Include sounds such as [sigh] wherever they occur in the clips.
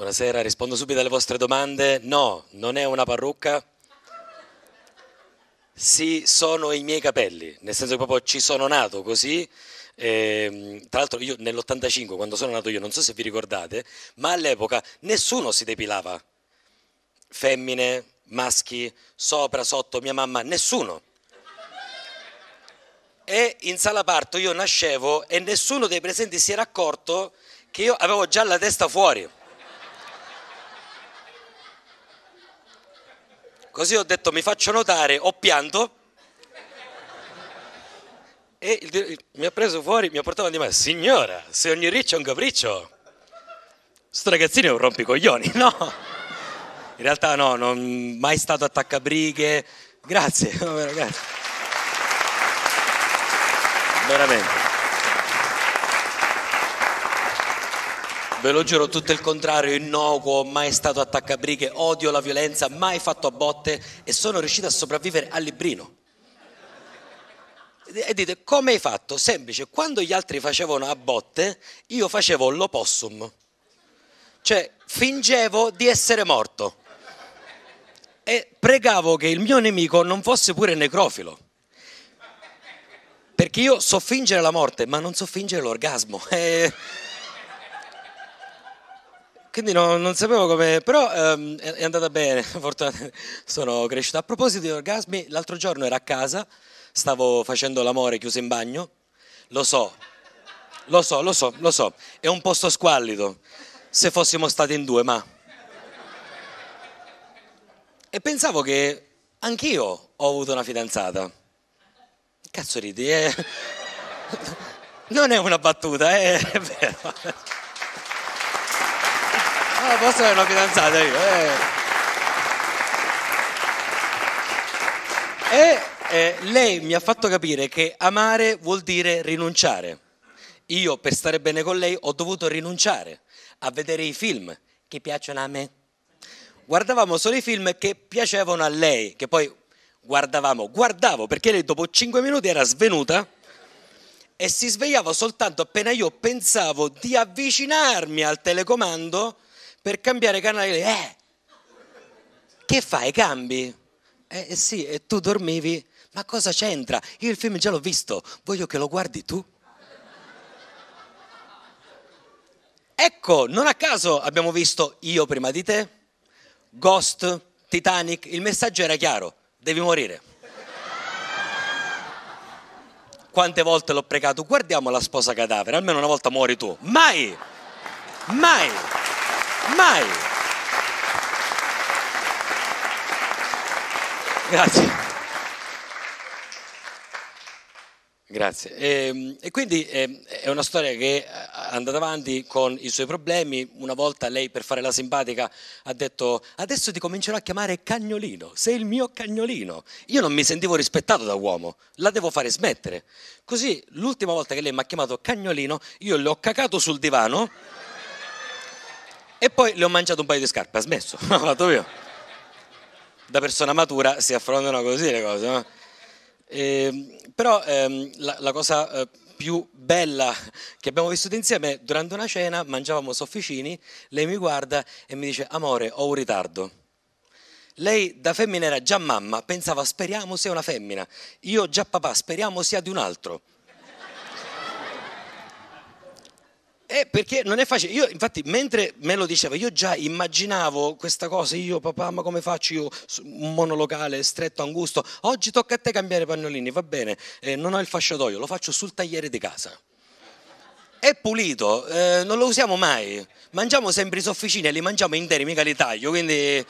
Buonasera, rispondo subito alle vostre domande. No, non è una parrucca. Sì, sono i miei capelli, nel senso che proprio ci sono nato così. E, ehm, tra l'altro io nell'85, quando sono nato io, non so se vi ricordate, ma all'epoca nessuno si depilava. Femmine, maschi, sopra, sotto, mia mamma, nessuno. E in sala parto io nascevo e nessuno dei presenti si era accorto che io avevo già la testa fuori. Così ho detto mi faccio notare, ho pianto. E il, il, mi ha preso fuori, mi ha portato di me, signora, se ogni riccio è un capriccio, questo ragazzino è un rompicoglioni, [laughs] no? In realtà no, non mai stato attaccabrighe, grazie, no, [laughs] ragazzi. Veramente. Ve lo giuro, tutto il contrario, innocuo, mai stato attaccabriche, odio la violenza, mai fatto a botte e sono riuscito a sopravvivere al librino. E dite, come hai fatto? Semplice, quando gli altri facevano a botte, io facevo l'opossum. Cioè, fingevo di essere morto e pregavo che il mio nemico non fosse pure necrofilo. Perché io so fingere la morte, ma non so fingere l'orgasmo. [laughs] Eh... Quindi no, non sapevo come, però ehm, è andata bene, [laughs] fortunatamente sono cresciuto. A proposito di orgasmi, l'altro giorno ero a casa, stavo facendo l'amore chiuso in bagno, lo so, lo so, lo so, lo so, è un posto squallido, se fossimo stati in due, ma... E pensavo che anch'io ho avuto una fidanzata. Cazzo ridi, eh? [laughs] non è una battuta, eh? è vero. Ah, posso avere una fidanzata io. Eh. E eh, lei mi ha fatto capire che amare vuol dire rinunciare. Io per stare bene con lei ho dovuto rinunciare a vedere i film che piacciono a me. Guardavamo solo i film che piacevano a lei, che poi guardavamo, guardavo perché lei dopo 5 minuti era svenuta e si svegliava soltanto appena io pensavo di avvicinarmi al telecomando per cambiare canale, eh, che fai? Cambi? Eh, eh sì, e eh, tu dormivi, ma cosa c'entra? Io il film già l'ho visto, voglio che lo guardi tu. Ecco, non a caso abbiamo visto Io prima di te, Ghost, Titanic, il messaggio era chiaro, devi morire. Quante volte l'ho pregato, guardiamo la sposa cadavere, almeno una volta muori tu. Mai! Mai! Mai. Grazie. Grazie. E, ehm, e quindi ehm, è una storia che è eh, andata avanti con i suoi problemi. Una volta lei, per fare la simpatica, ha detto: Adesso ti comincerò a chiamare cagnolino, sei il mio cagnolino. Io non mi sentivo rispettato da uomo, la devo fare smettere. Così, l'ultima volta che lei mi ha chiamato cagnolino, io l'ho cacato sul divano. E poi le ho mangiato un paio di scarpe, ha smesso, [laughs] l'ho fatto io. Da persona matura si affrontano così le cose. No? E, ehm, però ehm, la, la, cosa eh, più bella che abbiamo vissuto insieme è durante una cena, mangiavamo sofficini, lei mi guarda e mi dice amore ho un ritardo. Lei da femmina era già mamma, pensava speriamo sia una femmina, io già papà, speriamo sia di un altro. È eh, perché non è facile. Io, infatti, mentre me lo diceva, io già immaginavo questa cosa. Io, papà, ma come faccio io? Un monolocale stretto, angusto. Oggi tocca a te cambiare pannolini, va bene. Eh, non ho il fasciatoio, lo faccio sul tagliere di casa. È pulito, eh, non lo usiamo mai. Mangiamo sempre i sofficini e li mangiamo interi, mica li taglio. Quindi.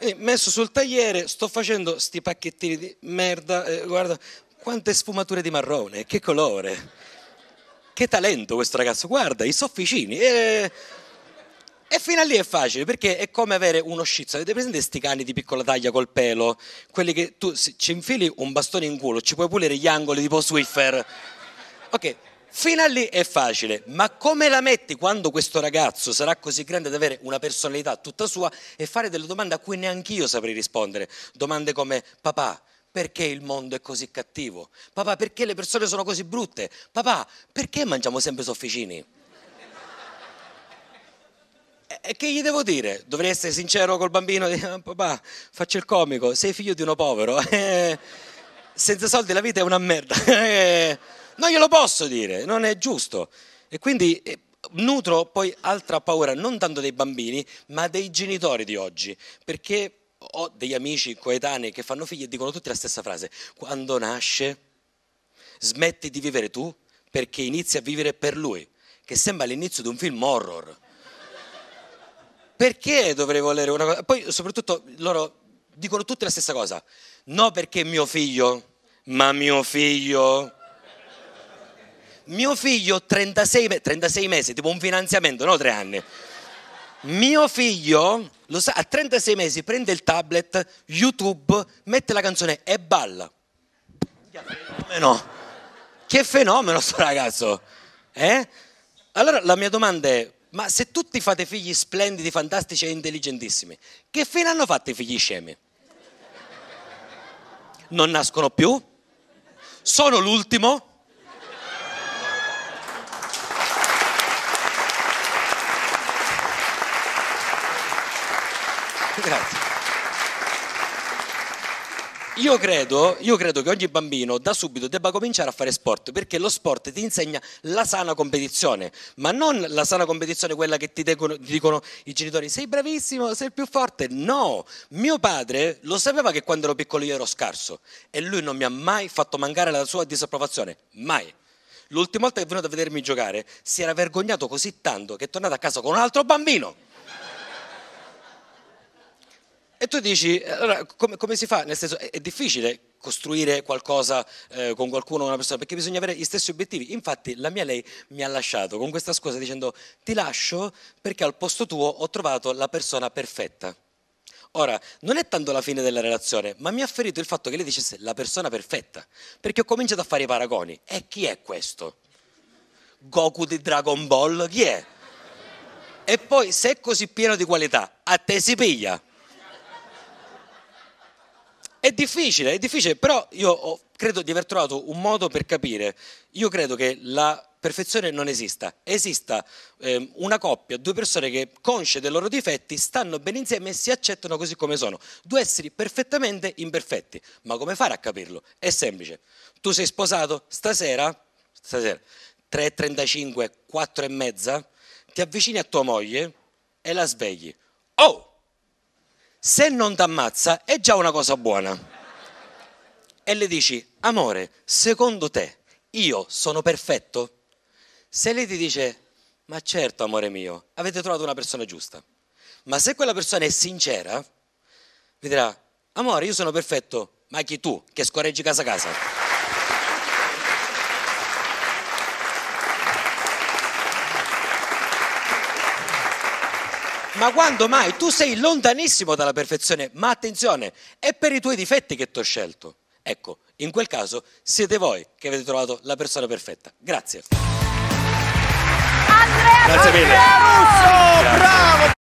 Eh, messo sul tagliere, sto facendo sti pacchettini di merda. Eh, guarda, quante sfumature di marrone, che colore che talento questo ragazzo, guarda, i sofficini. E... E fino a lì è facile, perché è come avere uno scizzo. Avete presente questi cani di piccola taglia col pelo? Quelli che tu ci infili un bastone in culo, ci puoi pulire gli angoli tipo Swiffer. Ok, fino a lì è facile, ma come la metti quando questo ragazzo sarà così grande da avere una personalità tutta sua e fare delle domande a cui neanche io saprei rispondere? Domande come papà, perché il mondo è così cattivo? Papà, perché le persone sono così brutte? Papà, perché mangiamo sempre sofficini? E che gli devo dire? Dovrei essere sincero col bambino, dire, ah, papà, faccio il comico, sei figlio di uno povero, [laughs] eh, senza soldi la vita è una merda. [laughs] Eh, non glielo posso dire, non è giusto. E quindi eh, nutro poi altra paura, non tanto dei bambini, ma dei genitori di oggi, perché ho degli amici coetanei che fanno figli e dicono tutti la stessa frase, quando nasce smetti di vivere tu perché inizi a vivere per lui, che sembra l'inizio di un film horror. Perché dovrei volere una cosa? Poi soprattutto loro dicono tutti la stessa cosa, no perché mio figlio, ma mio figlio... Mio figlio 36, 36 mesi, tipo un finanziamento, no tre anni. Mio figlio lo sa, a 36 mesi prende il tablet, YouTube, mette la canzone e balla. Che fenomeno! Che fenomeno sto ragazzo! Eh? Allora la mia domanda è, ma se tutti fate figli splendidi, fantastici e intelligentissimi, che fine hanno fatto i figli scemi? Non nascono più? Sono l'ultimo? [laughs] Grazie. Io credo, io credo, che ogni bambino da subito debba cominciare a fare sport perché lo sport ti insegna la sana competizione, ma non la sana competizione quella che ti dicono, ti dicono i genitori sei bravissimo, sei più forte. No, mio padre lo sapeva che quando ero piccolo io ero scarso e lui non mi ha mai fatto mancare la sua disapprovazione, mai. L'ultima volta che è venuto a vedermi giocare si era vergognato così tanto che è tornato a casa con un altro bambino. E tu dici, allora, come, come, si fa? Nel senso, è, è difficile costruire qualcosa eh, con qualcuno, una persona, perché bisogna avere gli stessi obiettivi. Infatti la mia lei mi ha lasciato con questa scusa dicendo ti lascio perché al posto tuo ho trovato la persona perfetta. Ora, non è tanto la fine della relazione, ma mi ha ferito il fatto che lei dicesse la persona perfetta, perché ho cominciato a fare i paragoni. E chi è questo? Goku di Dragon Ball? Chi è? E poi, se è così pieno di qualità, a te si piglia. È difficile, è difficile, però io ho, credo di aver trovato un modo per capire. Io credo che la perfezione non esista. Esista eh, una coppia, due persone che consce dei loro difetti stanno bene insieme e si accettano così come sono. Due esseri perfettamente imperfetti. Ma come fare a capirlo? È semplice. Tu sei sposato stasera, stasera 3.35, 4 e mezza, ti avvicini a tua moglie e la svegli. Oh! se non ti ammazza è già una cosa buona. E le dici, amore, secondo te io sono perfetto? Se lei ti dice, ma certo amore mio, avete trovato una persona giusta. Ma se quella persona è sincera, vi dirà, amore, io sono perfetto, ma chi tu che scorreggi casa a casa? Ma quando mai? Tu sei lontanissimo dalla perfezione, ma attenzione, è per i tuoi difetti che ti ho scelto. Ecco, in quel caso siete voi che avete trovato la persona perfetta. Grazie. Andrea Grazie mille. Andrea Russo, bravo.